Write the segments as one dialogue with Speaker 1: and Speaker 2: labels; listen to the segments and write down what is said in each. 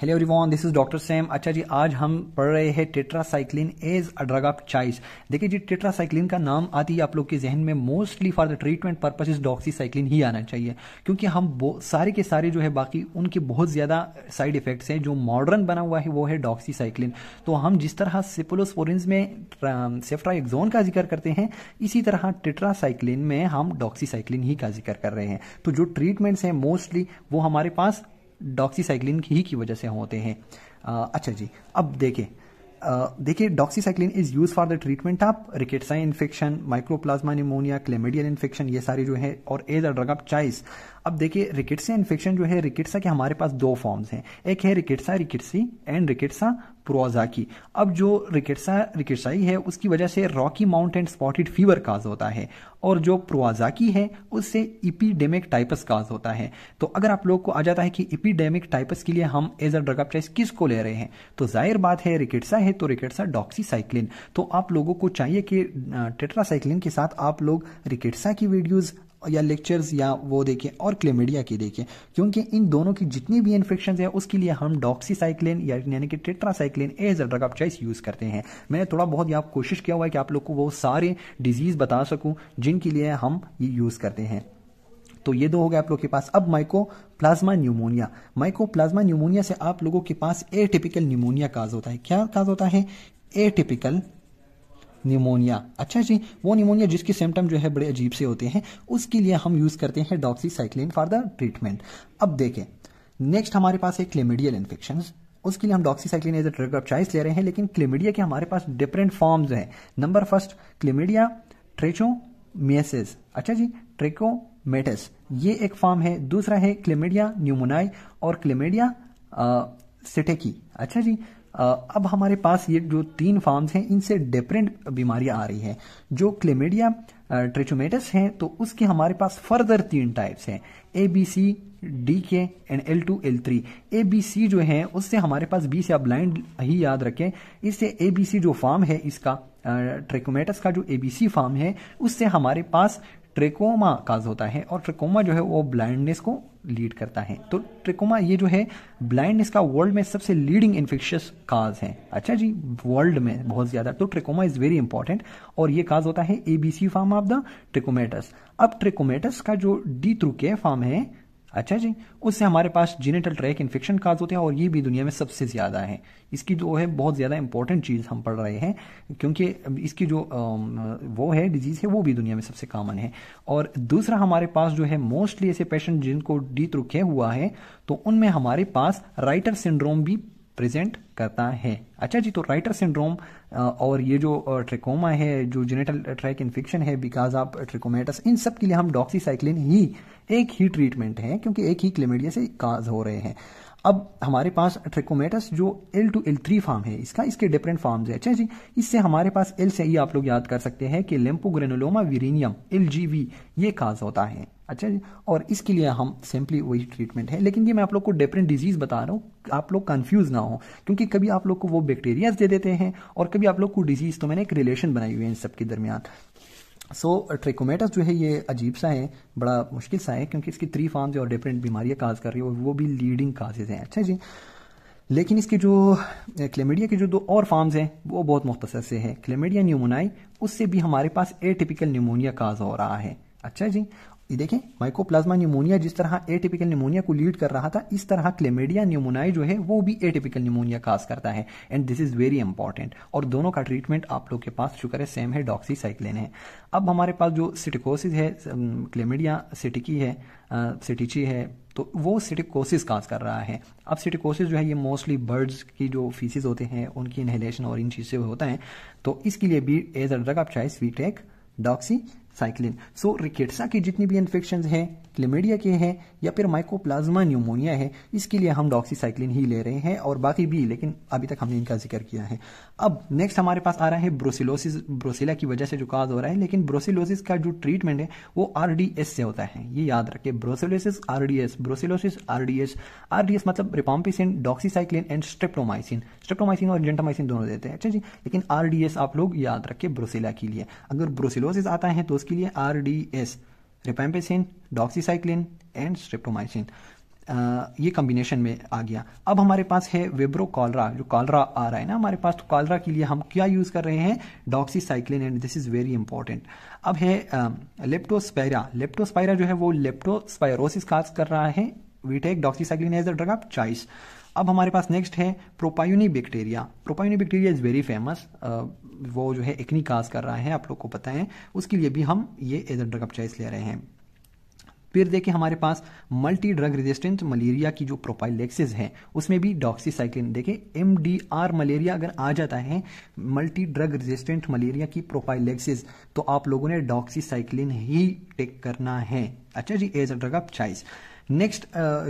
Speaker 1: hello everyone this is doctor सेम अच्छा जी आज हम पढ़ रहे हैं tetracycline as a drug of choice देखिए जी टेट्रासाइक्लिन का नाम आती है आप लोग के जहन में mostly for the treatment purpose is doxycycline ही आना चाहिए क्योंकि हम सारे के सारे जो है बाकी उनके बहुत ज़्यादा साइड इफेक्ट्स हैं जो मॉडर्न बना हुआ है वो है डॉक्सीसाइक्लिन तो हम जिस तरह सिपोलोस्पोरिन्स में सेफ्ट्राएक्जोन का जिक्र करते हैं इसी तरह टेट्रासाइक्लिन में हम डॉक्सीसाइक्लिन ही का जिक्र कर रहे हैं तो जो ट्रीटमेंट्स हैं मोस्टली वो हमारे पास डॉक्सीसाइक्लिन ही की वजह से होते हैं अच्छा जी अब देखें देखिए doxycycline is use for the treatment of rickettsial infection mycoplasma pneumonia chlamydial infection ये सारी जो है और as a drug of choice अब देखिए रिकेटसा इन्फेक्शन जो है रिकेटसा के हमारे पास दो फॉर्म्स हैं एक है रिकेटसा रिकेटसी एंड रिकेटसा प्रोजा की अब जो रिकेटसा रिकेटसाई है उसकी वजह से Rocky Mount and spotted fever cause होता है और जो प्रोजाकी है उससे इपीडेमिक टाइपस काज होता है तो अगर आप लोग को आ जाता है कि इपीडेमिक टाइपस के लिए हम as a drug of choice किसको ले रहे हैं तो जाहिर बात है रिकेटसा है तो रिकेटसा डॉक्सीसाइक्लिन तो आप लोगों को चाहिए कि टेट्रासाइक्लिन के साथ आप लोग रिकेटसा की वीडियोज़ या लेक्चर्स या वो देखें और क्लेमिडिया की देखें क्योंकि इन दोनों की जितनी भी इन्फेक्शन है उसके लिए हम डॉक्सीसाइक्लिन यानी कि tetracycline as drug of choice use करते हैं मैंने थोड़ा बहुत यहाँ कोशिश किया हुआ है कि आप लोग को वो सारे डिजीज़ बता सकूँ जिनके लिए हम ये यूज़ करते हैं तो ये दो हो गए आप लोग के पास अब mycoplasma pneumonia mycoplasma pneumonia से आप लोगों के पास ए टिपिकल न्यूमोनिया काज होता है क्या काज होता है ए टिपिकल निमोनिया अच्छा जी वो निमोनिया जिसके सिम्टम जो है बड़े अजीब से होते हैं उसके लिए हम यूज़ करते हैं डॉक्सीसाइक्लिन फॉर द ट्रीटमेंट अब देखें नेक्स्ट हमारे पास है क्लेमिडियल इन्फेक्शन उसके लिए हम doxycycline as a drug of choice ले रहे हैं लेकिन क्लेमिडिया के हमारे पास डिफरेंट फॉर्म्स हैं नंबर फर्स्ट क्लेमिडिया ट्रेचोमियसिस अच्छा जी ट्रेकोमेटिस ये एक फॉर्म है दूसरा है क्लेमिडिया न्यूमोनाई और क्लेमिडिया सिटेकी अच्छा जी अब हमारे पास ये जो तीन फॉर्म्स हैं इनसे डिफरेंट बीमारियां आ रही हैं जो क्लेमेडिया ट्रिचोमेटस हैं तो उसके हमारे पास फर्दर तीन टाइप्स हैं A B C D K and L two L three A B C जो है उससे हमारे पास बी से आप ब्लाइंड ही याद रखें इससे ए बी सी जो फार्म है इसका ट्रेकोमेटस का जो ए बी सी फार्म है उससे हमारे पास ट्रेकोमा काज होता है और ट्रेकोमा जो है वो ब्लाइंडनेस को लीड करता है तो ट्रिकोमा ये जो है ब्लाइंडनेस का वर्ल्ड में सबसे लीडिंग इन्फेक्शियस काज है अच्छा जी वर्ल्ड में बहुत ज्यादा तो ट्रिकोमा इज वेरी इंपॉर्टेंट और ये काज होता है ABC form of the trachomatis अब ट्रिकोमेटस का जो डी थ्रू के फार्म है अच्छा जी उससे हमारे पास जीनेटल ट्रैक इन्फेक्शन काज होते हैं और ये भी दुनिया में सबसे ज़्यादा है इसकी जो है बहुत ज़्यादा इंपॉर्टेंट चीज़ हम पढ़ रहे हैं क्योंकि इसकी जो वो है डिजीज़ है वो भी दुनिया में सबसे कॉमन है और दूसरा हमारे पास जो है मोस्टली ऐसे पेशेंट जिनको डी हुआ है तो उनमें हमारे पास राइटर सिंड्रोम भी प्रेजेंट करता है अच्छा जी तो राइटर सिंड्रोम और ये जो ट्रिकोमा है जो जेनेटल ट्रैक इन्फेक्शन है बिकॉज ऑफ ट्रिकोमेटस इन सब के लिए हम डॉक्सीसाइक्लिन ही एक ही ट्रीटमेंट है क्योंकि एक ही क्लेमेडिया से काज हो रहे हैं अब हमारे पास ट्रिकोमेटस जो L two L three form है इसका इसके डिफरेंट फार्म्स है अच्छा जी इससे हमारे पास एल से ही आप लोग याद कर सकते हैं कि लेम्पोग्रेनोलोमा वीरिनियम एल जी वी ये काज होता है अच्छा जी और इसके लिए हम सिंपली वही ट्रीटमेंट है लेकिन ये मैं आप लोग को डिफरेंट डिजीज बता रहा हूँ आप लोग कंफ्यूज ना हो क्योंकि कभी आप लोग को वो बैक्टीरियाज दे देते हैं और कभी आप लोग को डिजीज तो मैंने एक रिलेशन बनाई हुई है इन सब के दरमियान सो so, ट्रिकोमेटस जो है ये अजीब सा है बड़ा मुश्किल सा है क्योंकि इसकी थ्री फॉर्म्स और डिफरेंट बीमारियां काज कर रही है और वो भी लीडिंग काजेज हैं अच्छा जी लेकिन इसके जो क्लेमेडिया के जो दो और फॉर्म्स हैं वो बहुत मुख्तर से है क्लेमेडिया न्यूमोनाई उससे भी हमारे पास एटिपिकल न्यूमोनिया काज हो रहा है अच्छा जी ये देखें माइकोप्लाज्मा न्यूमोनिया जिस तरह एटिपिकल न्यूमोनिया को लीड कर रहा था इस तरह क्लेमेडिया न्यूमोनाई जो है वो भी एटिपिकल न्यूमोनिया काज करता है and this is very important और दोनों का ट्रीटमेंट आप लोग के पास शुक्र है सेम है डॉक्सीसाइक्लिन है अब हमारे पास जो सिटिकोसिस है क्लेमेडिया सिटिकी है सिटिची है तो वो सिटिकोसिस काज कर रहा है अब सिटिकोसिस जो है ये मोस्टली बर्ड्स की जो फीसिस होते हैं उनकी इनहेलेशन और इन चीज़ से होता है तो इसके लिए भी एज अ ड्रग आप चाहे स्वीटेक डॉक्सी साइक्लिन सो रिकेट्सा की जितनी भी इन्फेक्शन हैं क्लेमेडिया के हैं या फिर माइकोप्लाज्मा न्यूमोनिया है इसके लिए हम डॉक्सीसाइक्लिन ही ले रहे हैं और बाकी भी लेकिन अभी तक हमने इनका जिक्र किया है अब नेक्स्ट हमारे पास आ रहा है ब्रोसिलोसिस ब्रोसिला की वजह से जो काज हो रहा है लेकिन ब्रोसिलोसिस का जो ट्रीटमेंट है वो आर से होता है ये याद रखे brucellosis R brucellosis R D मतलब rifampicin doxycycline and streptomycin streptomycin और जेंटामाइसिन दोनों देते हैं अच्छा जी लेकिन आर आप लोग याद रखें ब्रोसिला के लिए अगर ब्रोसिलोसिस आता है तो उसके लिए R rifampicin doxycycline and streptomycin ये कॉम्बिनेशन में आ गया अब हमारे पास है वेब्रो कॉलरा जो कॉलरा आ रहा है ना हमारे पास तो कॉलरा के लिए हम क्या यूज़ कर रहे हैं doxycycline and this is very important अब है लेप्टोस्पायरा um, लेप्टोस्पायरा जो है वो लेप्टोस्पायरोसिस काज कर रहा है we take doxycycline as the drug of choice अब हमारे पास नेक्स्ट है propionibacterium propionibacterium is very famous वो जो है एक काज कर रहा है आप लोग को पता है उसके लिए भी हम ये एज ड्रग ऑफ चॉइस ले रहे हैं फिर देखिए हमारे पास मल्टी ड्रग रेजिस्टेंट मलेरिया की जो प्रोपाइलेक्सिस है उसमें भी डॉक्सीसाइक्लिन देखिए एम मलेरिया अगर आ जाता है मल्टी ड्रग रेजिस्टेंट मलेरिया की प्रोपाइलेक्सिस तो आप लोगों ने डॉक्सीसाइक्लिन ही टेक करना है अच्छा जी as a drug of choice next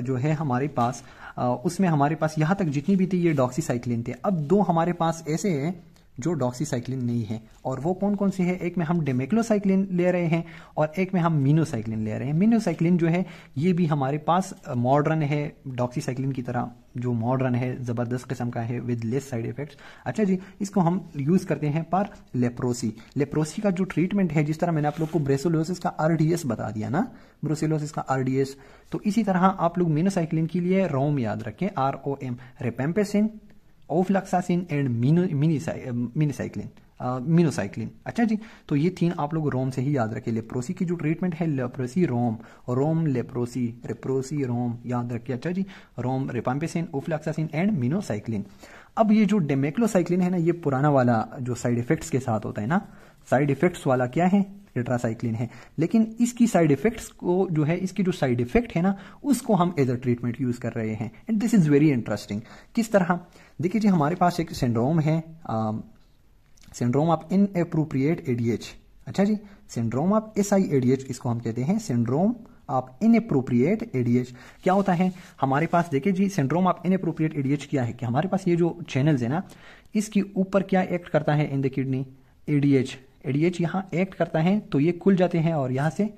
Speaker 1: जो है हमारे पास उसमें हमारे पास यहां तक जितनी भी थी ये डॉक्सीसाइक्लिन थे अब दो हमारे पास ऐसे हैं जो डॉक्सीसाइक्लिन नहीं है और वो कौन कौन सी है एक में हम डेमेक्लोसाइक्लिन ले रहे हैं और एक में हम मीनोसाइक्लिन ले रहे हैं मीनोसाइक्लिन जो है ये भी हमारे पास मॉडर्न है डॉक्सीसाइक्लिन की तरह जो मॉडर्न है जबरदस्त किस्म का है विद लेस साइड इफेक्ट्स अच्छा जी इसको हम यूज करते हैं पर लेप्रोसी लेप्रोसी का जो ट्रीटमेंट है जिस तरह मैंने आप लोग को ब्रेसोलोसिस का आरडीएस बता दिया ना ब्रोसिलोसिस का आरडीएस तो इसी तरह आप लोग मीनोसाइक्लिन के लिए रोम याद रखें R O M rifampicin ofloxacin and minocycline minocycline अच्छा जी तो ये तीन आप लोग रोम से ही याद रखें लेप्रोसी की जो ट्रीटमेंट है लेप्रोसी रोम रोम लेप्रोसी रेप्रोसी रोम याद रखिए अच्छा जी रोम रिपाम्पेसिन ओफ्लक्सासिन एंड मिनोसाइक्लिन अब ये जो डेमेक्लोसाइक्लिन है ना ये पुराना वाला जो साइड इफेक्ट्स के साथ होता है ना साइड इफेक्ट्स वाला क्या है टेट्रासाइक्लिन है लेकिन इसकी साइड इफेक्ट्स को जो है इसकी जो साइड इफेक्ट है ना उसको हम एज अ ट्रीटमेंट यूज कर रहे हैं and this is very interesting किस तरह देखिए जी हमारे पास एक सिंड्रोम है syndrome of inappropriate ADH अच्छा जी syndrome of S I ADH इसको हम कहते हैं सिंड्रोम आप इन अप्रोप्रिएट एडीएच क्या होता है हमारे पास देखिए जी सिंड्रोम आप इन अप्रोप्रिएट एडीएच क्या है कि हमारे पास ये जो चैनल्स है ना इसके ऊपर क्या एक्ट करता है in the kidney ADH ADH यहाँ एक्ट करता है तो ये खुल जाते हैं और यहाँ से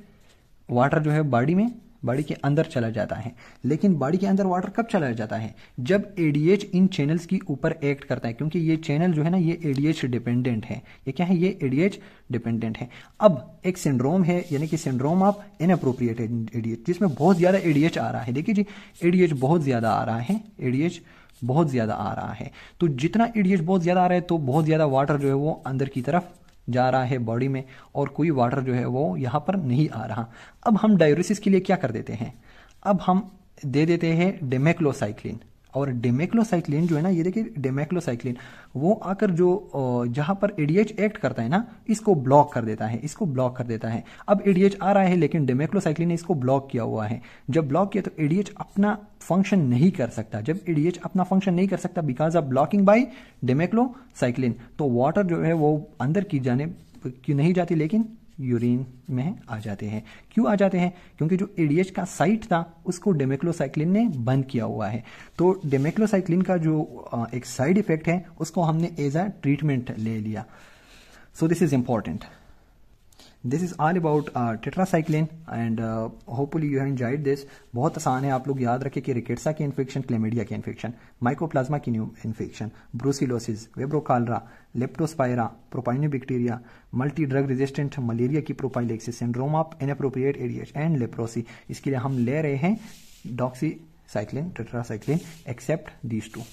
Speaker 1: वाटर जो है बॉडी में बॉडी के अंदर चला जाता है लेकिन बॉडी के अंदर वाटर कब चला जाता है जब एडीएच इन चैनल्स के ऊपर एक्ट करता है क्योंकि ये चैनल जो है ना ये एडीएच डिपेंडेंट है ये क्या है ये एडीएच डिपेंडेंट है अब एक सिंड्रोम है यानी कि सिंड्रोम ऑफ इनअप्रोप्रिएट एडीएच जिसमें बहुत ज़्यादा एडीएच आ रहा है देखिए जी एडीएच बहुत ज़्यादा आ रहा है एडीएच बहुत ज़्यादा आ रहा है तो जितना एडीएच बहुत ज़्यादा आ रहा है तो बहुत ज़्यादा वाटर जो है वो अंदर की तरफ जा रहा है बॉडी में और कोई वाटर जो है वो यहाँ पर नहीं आ रहा अब हम डायोरिसिस के लिए क्या कर देते हैं अब हम दे देते हैं डेमेक्लोसाइक्लिन और डेमेक्लोसाइक्लिन जो है ना ये देखिए डेमेक्लोसाइक्लिन वो आकर जो जहां पर एडीएच एक्ट करता है ना इसको ब्लॉक कर देता है इसको ब्लॉक कर देता है अब एडीएच आ रहा है लेकिन डेमेक्लोसाइक्लिन ने इसको ब्लॉक किया हुआ है जब ब्लॉक किया तो एडीएच अपना फंक्शन नहीं कर सकता जब एडीएच अपना फंक्शन नहीं कर सकता because of blocking by demeclocycline तो वॉटर जो है वो अंदर की जाने की नहीं जाती लेकिन यूरिन में आ जाते हैं क्यों आ जाते हैं क्योंकि जो एडीएच का साइट था उसको डेमेक्लोसाइक्लिन ने बंद किया हुआ है तो डेमेक्लोसाइक्लिन का जो एक साइड इफेक्ट है उसको हमने एज अ ट्रीटमेंट ले लिया so this is important this is all about tetracycline and hopefully you have enjoyed this बहुत आसान है आप लोग याद रखें कि रिकेट्सा की इन्फेक्शन क्लेमेडिया की इन्फेक्शन माइक्रोप्लाज्मा की new infection brucellosis vibrio cholerae leptospira bacteria multi drug resistant malaria की prophylaxis syndrome of inappropriate ADH and leprosy इसके लिए हम ले रहे हैं doxycycline tetracycline except these to